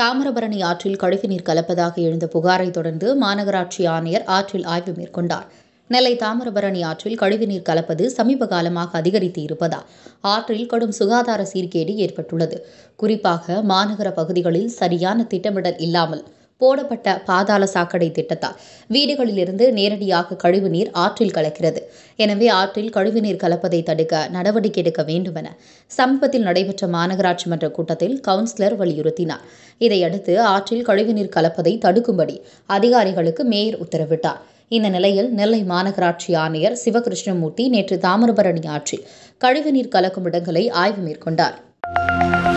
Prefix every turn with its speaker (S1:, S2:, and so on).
S1: தாமிரபரணி ஆற்றில் கழிவுநீர் கலப்பதாக எழுந்த புகாரை தொடர்ந்து மாநகராட்சி ஆணையர் ஆற்றில் ஆய்வு மேற்கொண்டார் நெல்லை தாமிரபரணி ஆற்றில் கழிவுநீர் கலப்பது சமீப காலமாக அதிகரித்து இருப்பதால் ஆற்றில் கடும் சுகாதார சீர்கேடு ஏற்பட்டுள்ளது குறிப்பாக மாநகர பகுதிகளில் சரியான திட்டமிடல் இல்லாமல் போடப்பட்ட பாதாள சாக்கடை திட்டத்தால் வீடுகளிலிருந்து நேரடியாக கழிவுநீர் ஆற்றில் கலக்கிறது எனவே ஆற்றில் கழிவுநீர் கலப்பதை தடுக்க நடவடிக்கை எடுக்க வேண்டும் என சமீபத்தில் நடைபெற்ற மாநகராட்சி மன்ற கூட்டத்தில் கவுன்சிலர் வலியுறுத்தினார் இதையடுத்து ஆற்றில் கழிவுநீர் கலப்பதை தடுக்கும்படி அதிகாரிகளுக்கு மேயர் உத்தரவிட்டார் இந்த நிலையில் நெல்லை மாநகராட்சி ஆணையர் சிவகிருஷ்ணமூர்த்தி நேற்று தாமிரபரணி ஆற்றில் கழிவுநீர் கலக்கும் இடங்களை ஆய்வு மேற்கொண்டார்